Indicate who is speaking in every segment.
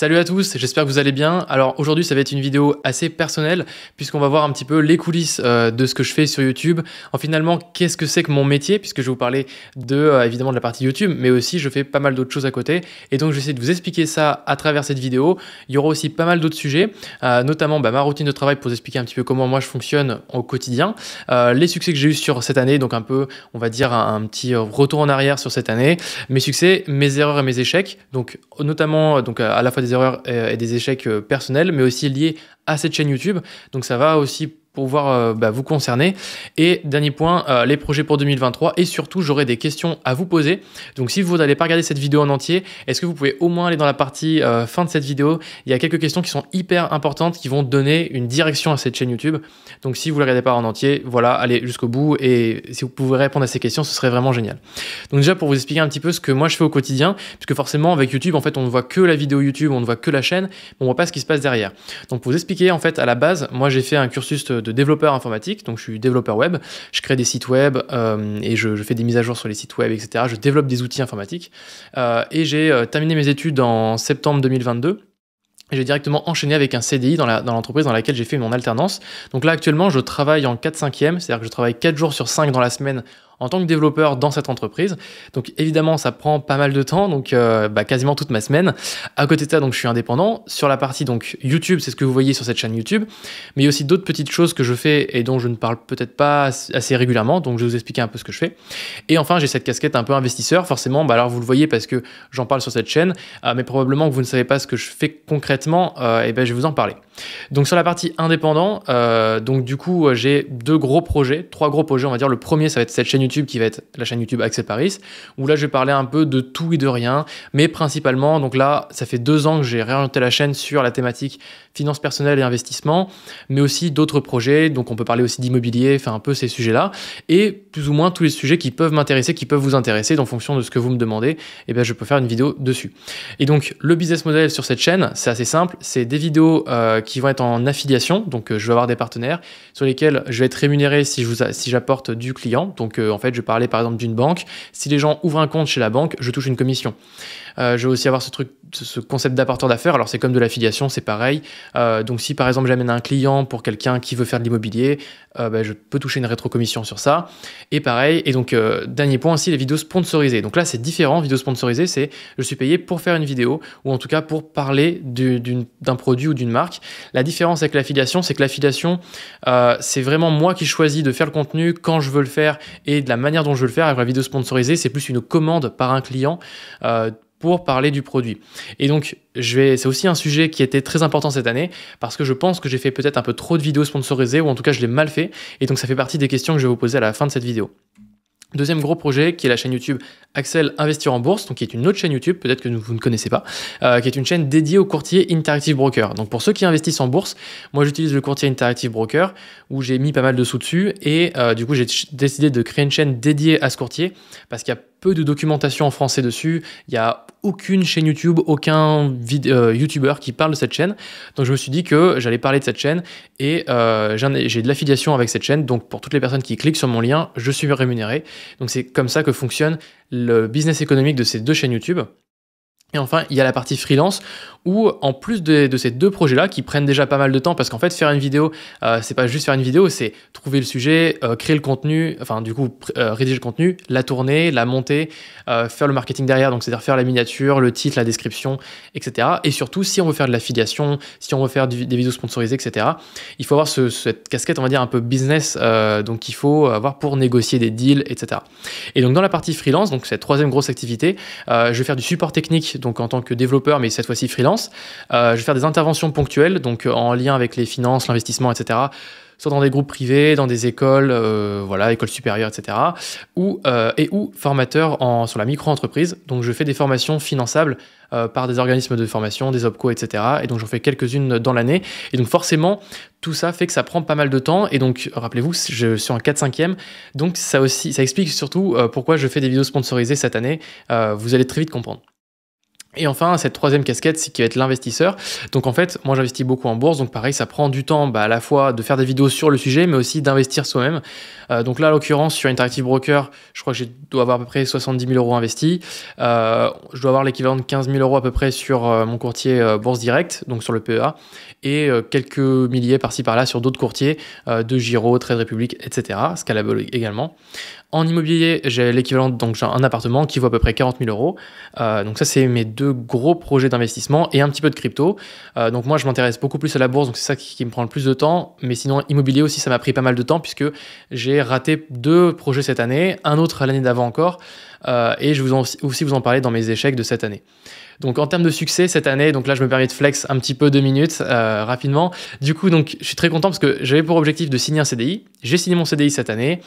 Speaker 1: Salut à tous, j'espère que vous allez bien. Alors aujourd'hui ça va être une vidéo assez personnelle puisqu'on va voir un petit peu les coulisses euh, de ce que je fais sur YouTube. En finalement qu'est-ce que c'est que mon métier puisque je vais vous parler de euh, évidemment de la partie YouTube mais aussi je fais pas mal d'autres choses à côté et donc j'essaie de vous expliquer ça à travers cette vidéo. Il y aura aussi pas mal d'autres sujets, euh, notamment bah, ma routine de travail pour vous expliquer un petit peu comment moi je fonctionne au quotidien, les succès que j'ai eu sur cette année, donc un peu on va dire un, petit retour en arrière sur cette année, mes succès, mes erreurs et mes échecs, donc notamment donc à la fois des erreurs euh, et des échecs euh, personnels, mais aussi liés à cette chaîne YouTube. Donc ça va aussi pour voir euh, bah, vous concerner. Et dernier point, euh, les projets pour 2023. Et surtout, j'aurai des questions à vous poser. Donc si vous n'allez pas regarder cette vidéo en entier, est-ce que vous pouvez au moins aller dans la partie euh, fin de cette vidéo Il y a quelques questions qui sont hyper importantes, qui vont donner une direction à cette chaîne YouTube. Donc si vous ne la regardez pas en entier, voilà, allez jusqu'au bout. Et si vous pouvez répondre à ces questions, ce serait vraiment génial. Donc déjà, pour vous expliquer un petit peu ce que moi je fais au quotidien, puisque forcément avec YouTube, en fait, on ne voit que la vidéo YouTube, on ne voit que la chaîne, on ne voit pas ce qui se passe derrière. Donc pour vous expliquer, en fait, à la base, moi j'ai fait un cursus de, développeur informatique, donc je suis développeur web, je crée des sites web euh, et je, fais des mises à jour sur les sites web, etc. Je développe des outils informatiques. Euh, et j'ai euh, terminé mes études en septembre 2022 j'ai directement enchaîné avec un CDI dans, dans l'entreprise dans laquelle j'ai fait mon alternance. Donc là, actuellement, je travaille en 4-5e, c'est-à-dire que je travaille 4 jours sur 5 dans la semaine en tant que développeur dans cette entreprise. Donc évidemment, ça prend pas mal de temps, donc euh, bah, quasiment toute ma semaine. À côté de ça, donc je suis indépendant. Sur la partie donc YouTube, c'est ce que vous voyez sur cette chaîne YouTube, mais il y a aussi d'autres petites choses que je fais et dont je ne parle peut-être pas assez régulièrement, donc je vais vous expliquer un peu ce que je fais. Et enfin, j'ai cette casquette un peu investisseur, forcément. Bah, alors vous le voyez parce que j'en parle sur cette chaîne, ah, mais probablement que vous ne savez pas ce que je fais concrètement. Euh, et ben je vais vous en parler. Donc sur la partie indépendant, euh, donc du coup euh, j'ai deux gros projets, trois gros projets on va dire. Le premier ça va être cette chaîne YouTube qui va être la chaîne YouTube Axel Paris, où là je vais parler un peu de tout et de rien, mais principalement donc là ça fait deux ans que j'ai réorienté la chaîne sur la thématique finance personnelle et investissement, mais aussi d'autres projets. Donc on peut parler aussi d'immobilier, enfin un peu ces sujets-là, et plus ou moins tous les sujets qui peuvent m'intéresser, qui peuvent vous intéresser, en fonction de ce que vous me demandez, et eh bien je peux faire une vidéo dessus. Et donc le business model sur cette chaîne, c'est assez simple, c'est des vidéos qui euh, qui vont être en affiliation, donc euh, je vais avoir des partenaires sur lesquels je vais être rémunéré si j'apporte si du client. Donc euh, en fait, je parlais par exemple d'une banque. Si les gens ouvrent un compte chez la banque, je touche une commission. Euh, je vais aussi avoir ce truc, ce concept d'apporteur d'affaires. Alors c'est comme de l'affiliation, c'est pareil. donc si par exemple j'amène un client pour quelqu'un qui veut faire de l'immobilier, ben, je peux toucher une rétrocommission sur ça. Et pareil. Et donc dernier point aussi, les vidéos sponsorisées. Donc là c'est différent. vidéos sponsorisées c'est je suis payé pour faire une vidéo ou en tout cas pour parler d'un produit ou d'une marque. La différence avec l'affiliation, c'est que l'affiliation, euh, c'est vraiment moi qui choisis de faire le contenu quand je veux le faire et de la manière dont je veux le faire. Avec la vidéo sponsorisée, c'est plus une commande par un client. Euh, pour parler du produit. Et donc, je vais, c'est aussi un sujet qui était très important cette année parce que je pense que j'ai fait peut-être un peu trop de vidéos sponsorisées ou en tout cas je l'ai mal fait. Et donc, ça fait partie des questions que je vais vous poser à la fin de cette vidéo. Deuxième gros projet qui est la chaîne YouTube Axel Investir en Bourse, donc qui est une autre chaîne YouTube, peut-être que vous ne connaissez pas, euh, qui est une chaîne dédiée au courtier Interactive Broker. Donc pour ceux qui investissent en bourse, moi j'utilise le courtier Interactive Broker où j'ai mis pas mal de sous dessus et euh, du coup j'ai décidé de créer une chaîne dédiée à ce courtier parce qu'il y a peu de documentation en français dessus. Il n'y a aucune chaîne YouTube, aucun YouTubeur YouTuber qui parle de cette chaîne. Donc je me suis dit que j'allais parler de cette chaîne et euh, j'ai de l'affiliation avec cette chaîne. Donc pour toutes les personnes qui cliquent sur mon lien, je suis rémunéré. Donc c'est comme ça que fonctionne le business économique de ces deux chaînes YouTube. Et enfin, il y a la partie freelance ou en plus de, ces deux projets-là, qui prennent déjà pas mal de temps, parce qu'en fait, faire une vidéo, euh, c'est pas juste faire une vidéo, c'est trouver le sujet, euh, créer le contenu, enfin du coup, euh, rédiger le contenu, la tourner, la monter, faire le marketing derrière, donc c'est-à-dire faire la miniature, le titre, la description, etc. Et surtout, si on veut faire de l'affiliation, si on veut faire des vidéos sponsorisées, etc., il faut avoir cette casquette, on va dire, un peu business, donc il faut avoir pour négocier des deals, etc. Et donc dans la partie freelance, donc cette troisième grosse activité, je vais faire du support technique, donc en tant que développeur, mais cette fois-ci freelance, euh, je vais faire des interventions ponctuelles, donc euh, en lien avec les finances, l'investissement, etc soit dans des groupes privés, dans des écoles, euh, voilà, écoles supérieures, etc. Ou, et ou formateur en, sur la micro-entreprise. Donc je fais des formations finançables par des organismes de formation, des OPCO, etc. Et donc j'en fais quelques-unes dans l'année. Et donc forcément, tout ça fait que ça prend pas mal de temps. Et donc rappelez-vous, je suis en 4-5e. Donc ça aussi, ça explique surtout pourquoi je fais des vidéos sponsorisées cette année. vous allez très vite comprendre. Et enfin, cette troisième casquette, c'est qui va être l'investisseur. Donc en fait, moi j'investis beaucoup en bourse, donc pareil, ça prend du temps bah, à la fois de faire des vidéos sur le sujet, mais aussi d'investir soi-même. Euh, donc là, à l'occurrence, sur Interactive Broker, je crois que je dois avoir à peu près 70 000 euros investis. Euh, je dois avoir l'équivalent de 15 000 euros à peu près sur euh, mon courtier Bourse Direct, donc sur le PEA, et quelques milliers par-ci par-là sur d'autres courtiers, de Giro, Trade Republic, etc. Scalable également. En immobilier, j'ai l'équivalent, donc j'ai un appartement qui vaut à peu près 40 000 euros. donc ça, c'est mes deux de gros projets d'investissement et un petit peu de crypto. Euh, donc moi, je m'intéresse beaucoup plus à la bourse, donc c'est ça qui, me prend le plus de temps. Mais sinon, immobilier aussi, ça m'a pris pas mal de temps puisque j'ai raté deux projets cette année, un autre l'année d'avant encore, euh, et je vous en, aussi vous en parler dans mes échecs de cette année. Donc en termes de succès cette année, donc là je me permets de flex un petit peu deux minutes euh, rapidement. Du coup donc je suis très content parce que j'avais pour objectif de signer un CDI. J'ai signé mon CDI cette année.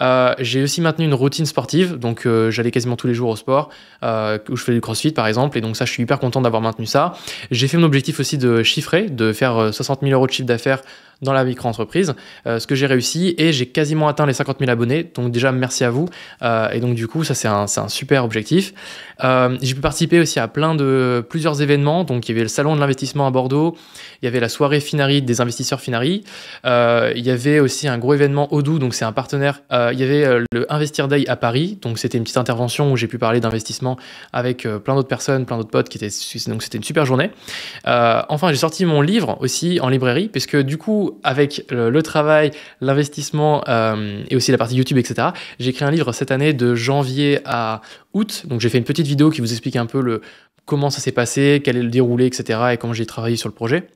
Speaker 1: Euh, j'ai aussi maintenu une routine sportive, donc euh, j'allais quasiment tous les jours au sport, où je fais du crossfit par exemple, et donc ça je suis hyper content d'avoir maintenu ça. J'ai fait mon objectif aussi de chiffrer, de faire 60 000 euros de chiffre d'affaires dans la micro-entreprise, euh, ce que j'ai réussi et j'ai quasiment atteint les 50 000 abonnés. Donc déjà, merci à vous. Euh, et donc du coup, ça c'est un, un, super objectif. Euh, j'ai pu participer aussi à plein de plusieurs événements. Donc il y avait le salon de l'investissement à Bordeaux, il y avait la soirée Finari des investisseurs Finari, il y avait aussi un gros événement Odoo, donc c'est un partenaire. il y avait le Investir Day à Paris, donc c'était une petite intervention où j'ai pu parler d'investissement avec plein d'autres personnes, plein d'autres potes qui étaient donc c'était une super journée. enfin, j'ai sorti mon livre aussi en librairie, puisque du coup, avec le, travail, l'investissement euh, et aussi la partie YouTube, etc., j'ai écrit un livre cette année de janvier à août. Donc j'ai fait une petite vidéo qui vous explique un peu le, comment ça s'est passé, quel est le déroulé, etc., et comment j'ai travaillé sur le projet.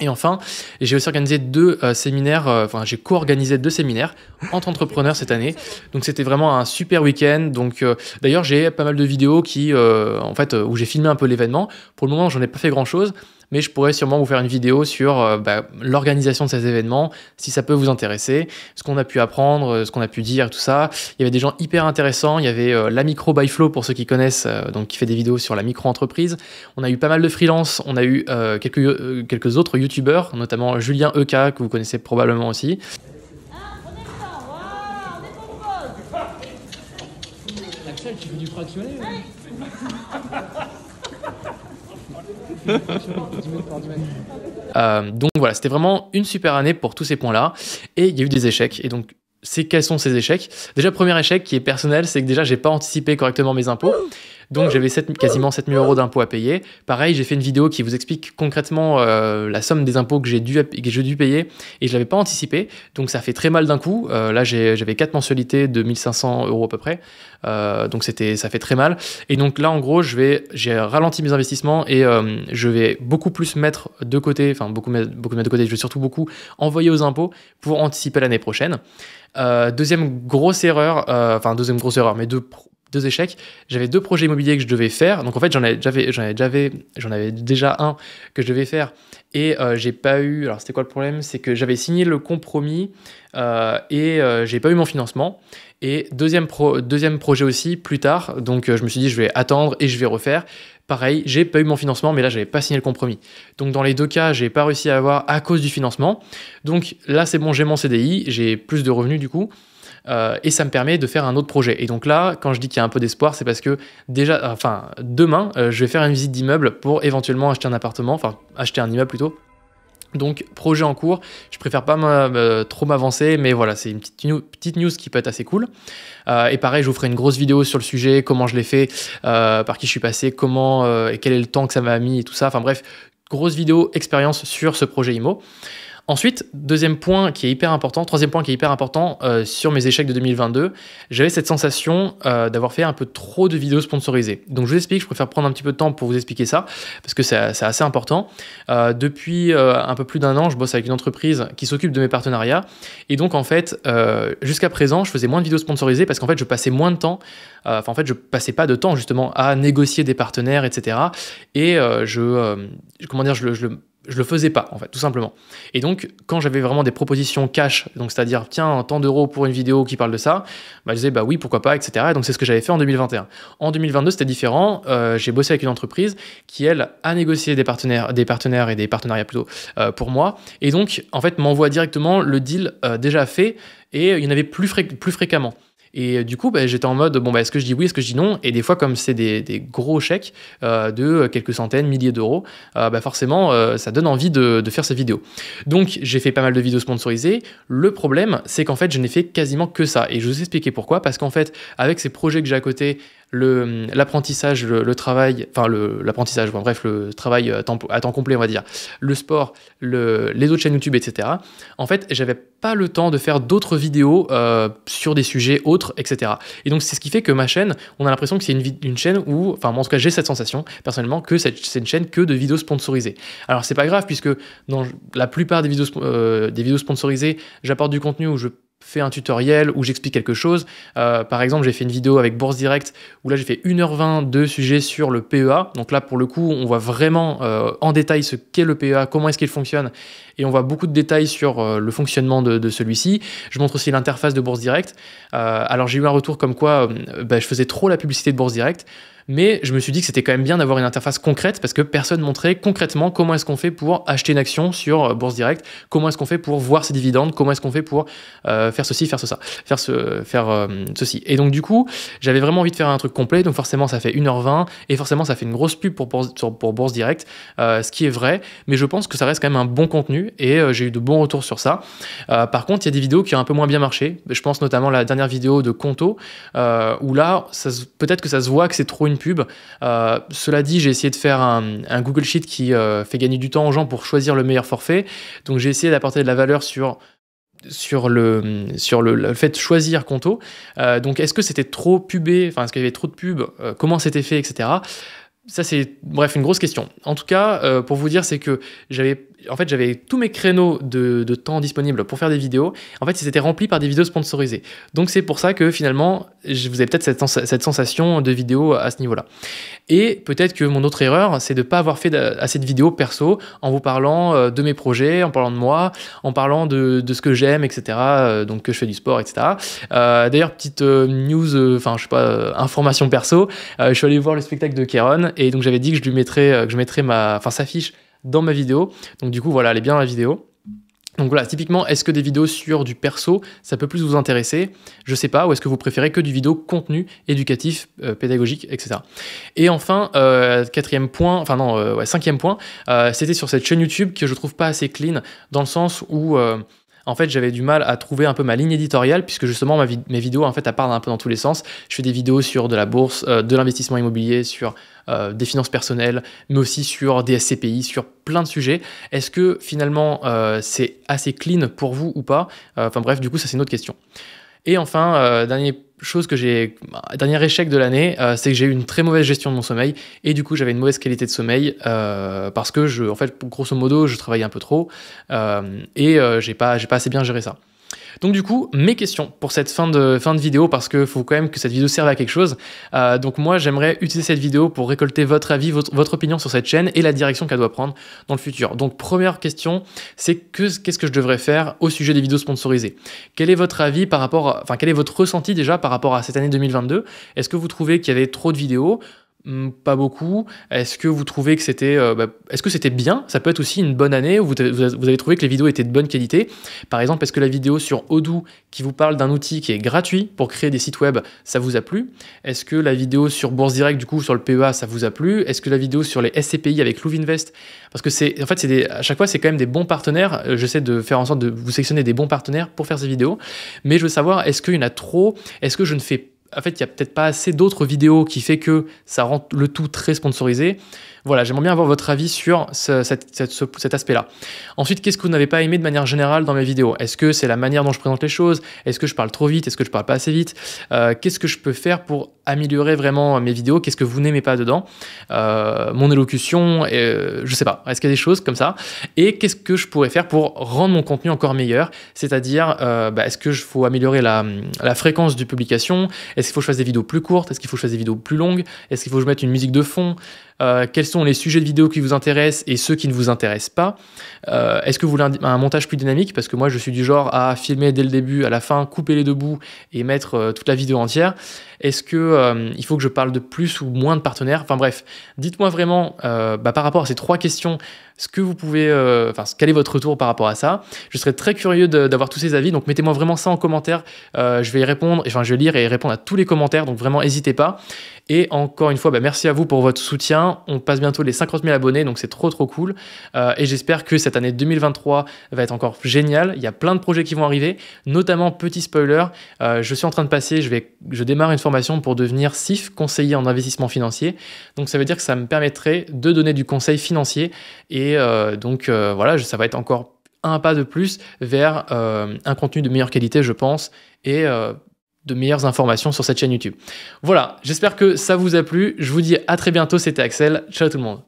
Speaker 1: Et enfin, j'ai aussi organisé deux euh, séminaires, euh, enfin j'ai co-organisé deux séminaires entre entrepreneurs cette année. Donc c'était vraiment un super week-end. Donc d'ailleurs j'ai pas mal de vidéos qui, en fait, où j'ai filmé un peu l'événement. Pour le moment, j'en ai pas fait grand-chose mais je pourrais sûrement vous faire une vidéo sur euh, bah, l'organisation de ces événements, si ça peut vous intéresser, ce qu'on a pu apprendre, euh, ce qu'on a pu dire, tout ça. Il y avait des gens hyper intéressants, il y avait euh, la micro by Flow pour ceux qui connaissent, donc qui fait des vidéos sur la micro-entreprise. On a eu pas mal de freelance, on a eu quelques, quelques autres youtubeurs, notamment Julien Eka, que vous connaissez probablement aussi. Axel, tu veux du fractionné Euh, donc voilà, c'était vraiment une super année pour tous ces points-là. Et il y a eu des échecs. Et donc, c'est quels sont ces échecs Déjà, premier échec qui est personnel, c'est que déjà, j'ai pas anticipé correctement mes impôts. Donc j'avais quasiment 7000 euros d'impôts à payer. Pareil, j'ai fait une vidéo qui vous explique concrètement euh, la somme des impôts que j'ai dû, payer et je l'avais pas anticipé. Donc ça fait très mal d'un coup. Euh, là, j'avais 4 mensualités de 1500 euros à peu près. Euh, donc c'était, ça fait très mal. Et donc là, en gros, j'ai ralenti mes investissements et je vais beaucoup plus mettre de côté, enfin beaucoup, beaucoup mettre de côté, je vais surtout beaucoup envoyer aux impôts pour anticiper l'année prochaine. deuxième grosse erreur, enfin deuxième grosse erreur, mais deux deux échecs. J'avais deux projets immobiliers que je devais faire. Donc en fait, j'en avais, j'en avais, déjà un que je devais faire et euh, j'ai pas eu. Alors c'était quoi le problème C'est que j'avais signé le compromis euh, et euh, j'ai pas eu mon financement. Et deuxième, deuxième projet aussi plus tard. Donc je me suis dit je vais attendre et je vais refaire. Pareil, j'ai pas eu mon financement, mais là j'avais pas signé le compromis. Donc dans les deux cas, j'ai pas réussi à avoir à cause du financement. Donc là c'est bon, j'ai mon CDI, j'ai plus de revenus du coup. Euh, et ça me permet de faire un autre projet. Et donc là, quand je dis qu'il y a un peu d'espoir, c'est parce que déjà, euh, enfin, demain, euh, je vais faire une visite d'immeuble pour éventuellement acheter un appartement, enfin, acheter un immeuble plutôt. Donc, projet en cours, je préfère pas trop m'avancer, mais voilà, c'est une petite, news qui peut être assez cool. et pareil, je vous ferai une grosse vidéo sur le sujet, comment je l'ai fait, par qui je suis passé, comment et quel est le temps que ça m'a mis et tout ça. Enfin bref, grosse vidéo expérience sur ce projet IMO. Ensuite, deuxième point qui est hyper important, troisième point qui est hyper important euh, sur mes échecs de 2022, j'avais cette sensation euh, d'avoir fait un peu trop de vidéos sponsorisées. Donc je vous explique, je préfère prendre un petit peu de temps pour vous expliquer ça, parce que c'est assez important. Euh, depuis un peu plus d'un an, je bosse avec une entreprise qui s'occupe de mes partenariats, et donc en fait, jusqu'à présent, je faisais moins de vidéos sponsorisées parce qu'en fait, je passais moins de temps, enfin en fait, je passais pas de temps justement à négocier des partenaires, etc. Et je, comment dire, je le je le faisais pas en fait tout simplement et donc quand j'avais vraiment des propositions cash donc c'est à dire tiens tant d'euros pour une vidéo qui parle de ça bah, je disais bah oui pourquoi pas etc et donc c'est ce que j'avais fait en 2021 en 2022 c'était différent euh, j'ai bossé avec une entreprise qui elle a négocié des partenaires des partenaires et des partenariats plutôt euh, pour moi et donc en fait m'envoie directement le deal euh, déjà fait et il y en avait plus, plus fréquemment et euh, du coup, bah, j'étais en mode, bon, bah, est-ce que je dis oui, est-ce que je dis non Et des fois, comme c'est des, gros chèques euh, de quelques centaines, milliers d'euros, euh, bah, forcément, ça donne envie de, de, faire ces vidéos. Donc, j'ai fait pas mal de vidéos sponsorisées. Le problème, c'est qu'en fait, je n'ai fait quasiment que ça. Et je vous vous expliquer pourquoi. Parce qu'en fait, avec ces projets que j'ai à côté, l'apprentissage, le, travail, enfin l'apprentissage, bref, le travail à temps, à temps, complet, on va dire, le sport, le, les autres chaînes YouTube, etc. En fait, j'avais pas le temps de faire d'autres vidéos euh, sur des sujets autres, etc. Et donc, c'est ce qui fait que ma chaîne, on a l'impression que c'est une, chaîne où, enfin, moi, en tout cas, j'ai cette sensation, personnellement, que c'est une chaîne que de vidéos sponsorisées. Alors, c'est pas grave, puisque dans la plupart des vidéos, euh, des vidéos sponsorisées, j'apporte du contenu où je fait un tutoriel où j'explique quelque chose. Euh, par exemple, j'ai fait une vidéo avec Bourse Direct où là j'ai fait 1h20 de sujets sur le PEA. Donc là, pour le coup, on voit vraiment euh, en détail ce qu'est le PEA, comment est-ce qu'il fonctionne, et on voit beaucoup de détails sur euh, le fonctionnement de, celui-ci. Je montre aussi l'interface de Bourse Direct. alors j'ai eu un retour comme quoi ben, je faisais trop la publicité de Bourse Direct. Mais je me suis dit que c'était quand même bien d'avoir une interface concrète parce que personne montrait concrètement comment est-ce qu'on fait pour acheter une action sur euh, Bourse Direct, comment est-ce qu'on fait pour voir ses dividendes, comment est-ce qu'on fait pour faire euh, ceci, faire ceci, faire, ce, faire euh, ceci. Et donc du coup, j'avais vraiment envie de faire un truc complet, donc forcément ça fait 1h20 et forcément ça fait une grosse pub pour Bourse, pour Bourse Direct, ce qui est vrai, mais je pense que ça reste quand même un bon contenu et j'ai eu de bons retours sur ça. par contre, il y a des vidéos qui ont un peu moins bien marché, je pense notamment la dernière vidéo de Conto, où là, peut-être que ça se voit que c'est trop une pub. Euh, cela dit, j'ai essayé de faire un, Google Sheet qui euh, fait gagner du temps aux gens pour choisir le meilleur forfait. Donc j'ai essayé d'apporter de la valeur sur sur le sur le, fait de choisir Conto. Euh, donc est-ce que c'était trop pubé Enfin, est-ce qu'il y avait trop de pubs Comment c'était fait, etc. Ça c'est bref une grosse question. En tout cas, pour vous dire, c'est que j'avais en fait, j'avais tous mes créneaux de, temps disponibles pour faire des vidéos. En fait, ils étaient remplis par des vidéos sponsorisées. Donc, c'est pour ça que finalement, je, vous ai peut-être cette, sensation de vidéo à ce niveau-là. Et peut-être que mon autre erreur, c'est de ne pas avoir fait assez de vidéos perso en vous parlant euh, de mes projets, en parlant de moi, en parlant de, ce que j'aime, etc. Euh, donc, que je fais du sport, etc. Euh, d'ailleurs, petite news, enfin, je sais pas, information perso. je suis allé voir le spectacle de Kéron et donc j'avais dit que je lui mettrais, que je mettrais ma, enfin, sa fiche dans ma vidéo. Donc du coup, voilà, elle est bien la vidéo. Donc voilà, typiquement, est-ce que des vidéos sur du perso, ça peut plus vous intéresser Je sais pas, ou est-ce que vous préférez que du vidéo contenu éducatif, euh, pédagogique, etc. Et enfin, euh, quatrième point, enfin non, euh, cinquième point, c'était sur cette chaîne YouTube que je trouve pas assez clean, dans le sens où en fait, j'avais du mal à trouver un peu ma ligne éditoriale, puisque justement, mes vidéos, en fait, elles parlent un peu dans tous les sens. Je fais des vidéos sur de la bourse, euh, de l'investissement immobilier, sur euh, des finances personnelles, mais aussi sur des SCPI, sur plein de sujets. Est-ce que finalement, euh, c'est assez clean pour vous ou pas Enfin bref, du coup, ça, c'est une autre question. Et enfin, dernier point chose que j'ai. Dernier échec de l'année, euh, c'est que j'ai eu une très mauvaise gestion de mon sommeil et du coup j'avais une mauvaise qualité de sommeil euh, parce que je, en fait, grosso modo, je travaillais un peu trop euh, et j'ai pas, j'ai pas assez bien géré ça. Donc du coup, mes questions pour cette fin de, fin de vidéo, parce qu'il faut quand même que cette vidéo serve à quelque chose. Euh, donc moi, j'aimerais utiliser cette vidéo pour récolter votre avis, votre, opinion sur cette chaîne et la direction qu'elle doit prendre dans le futur. Donc première question, c'est qu'est-ce que je devrais faire au sujet des vidéos sponsorisées Quel est votre avis par rapport, enfin quel est votre ressenti déjà par rapport à cette année 2022 Est-ce que vous trouvez qu'il y avait trop de vidéos Hum, pas beaucoup. Est-ce que vous trouvez que c'était, euh, bah, est-ce que c'était bien Ça peut être aussi une bonne année. Où vous, avez trouvé que les vidéos étaient de bonne qualité. Par exemple, est-ce que la vidéo sur Odoo qui vous parle d'un outil qui est gratuit pour créer des sites web, ça vous a plu Est-ce que la vidéo sur Bourse Direct du coup sur le PEA, ça vous a plu Est-ce que la vidéo sur les SCPI avec Louvinvest Parce que c'est, en fait, c'est à chaque fois c'est quand même des bons partenaires. Euh, j'essaie de faire en sorte de vous sélectionner des bons partenaires pour faire ces vidéos, mais je veux savoir est-ce qu'il y en a trop Est-ce que je ne fais en fait, il n'y a peut-être pas assez d'autres vidéos qui fait que ça rend le tout très sponsorisé. Voilà, j'aimerais bien avoir votre avis sur cet aspect-là. Ensuite, qu'est-ce que vous n'avez pas aimé de manière générale dans mes vidéos Est-ce que c'est la manière dont je présente les choses Est-ce que je parle trop vite Est-ce que je parle pas assez vite euh, Qu'est-ce que je peux faire pour améliorer vraiment mes vidéos Qu'est-ce que vous n'aimez pas dedans euh, Mon élocution, Je euh, je sais pas. Est-ce qu'il y a des choses comme ça Et qu'est-ce que je pourrais faire pour rendre mon contenu encore meilleur C'est-à-dire, bah, est-ce que je faut améliorer la, fréquence de publication Est-ce qu'il faut que je fasse des vidéos plus courtes Est-ce qu'il faut que je fasse des vidéos plus longues Est-ce qu'il faut que je mette une musique de fond euh, quels sont les sujets de vidéo qui vous intéressent et ceux qui ne vous intéressent pas. Euh, est-ce que vous voulez un, montage plus dynamique Parce que moi, je suis du genre à filmer dès le début, à la fin, couper les deux bouts et mettre euh, toute la vidéo entière. Est-ce que il faut que je parle de plus ou moins de partenaires Enfin bref, dites-moi vraiment, bah, par rapport à ces trois questions, ce que vous pouvez, euh, enfin, quel est votre retour par rapport à ça. Je serais très curieux d'avoir tous ces avis, donc mettez-moi vraiment ça en commentaire. Euh, je vais y répondre, enfin, je vais lire et répondre à tous les commentaires, donc vraiment, n'hésitez pas. Et encore une fois, bah, merci à vous pour votre soutien. On passe bientôt les 50 000 abonnés, donc c'est trop trop cool. Euh, et j'espère que cette année 2023 va être encore géniale. Il y a plein de projets qui vont arriver, notamment petit spoiler. je suis en train de passer, je vais, je démarre une formation pour devenir SIF, conseiller en investissement financier. Donc ça veut dire que ça me permettrait de donner du conseil financier et et euh, donc euh, voilà, ça va être encore un pas de plus vers euh, un contenu de meilleure qualité, je pense, et de meilleures informations sur cette chaîne YouTube. Voilà, j'espère que ça vous a plu. Je vous dis à très bientôt. C'était Axel. Ciao tout le monde.